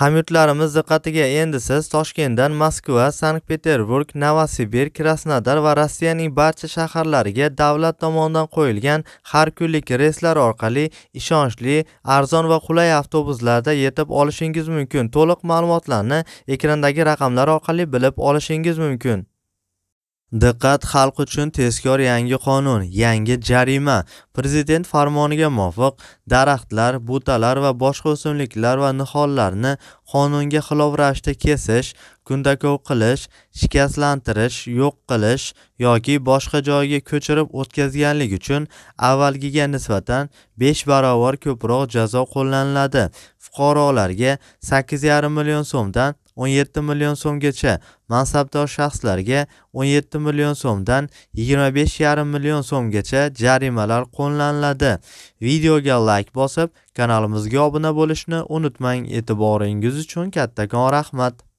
Hamyurtlarimiz diqqatiga endi siz Toshkentdan Moskva, Sankt-Peterburg, Novosibirsk, Krasnodar va Rossiyaning barcha shaharlariga davlat tomonidan qo'yilgan har kunlik reyslar orqali ishonchli, arzon va qulay avtobuslarda yetib olishingiz mumkin. To'liq ma'lumotlarni ekrandagi raqamlar orqali bilib olishingiz mumkin. Diqqat xalq uchun tezkor yangi qonun, yangi jarima. Prezident farmoniga muvofiq daraxtlar, butalar va boshqa o'simliklar va nihollarni qonunga xilof ravishda kesish, kundakov qilish, shikastlantirish, yo'q qilish yoki boshqa joyga ko'chirib o'tkazganlik uchun avvalgiga nisbatan 5 barobar ko'proq jazo qo'llaniladi. Fuqarolarga 8,5 million so'mdan 17 million so'mgacha, mansabdor shaxslarga 17 million so'mdan 25,5 million so'mgacha jarimalar qo'llaniladi. Videoga like bosib, kanalimizga obuna bo'lishni unutmang. E'tiboringiz uchun kattakon rahmat.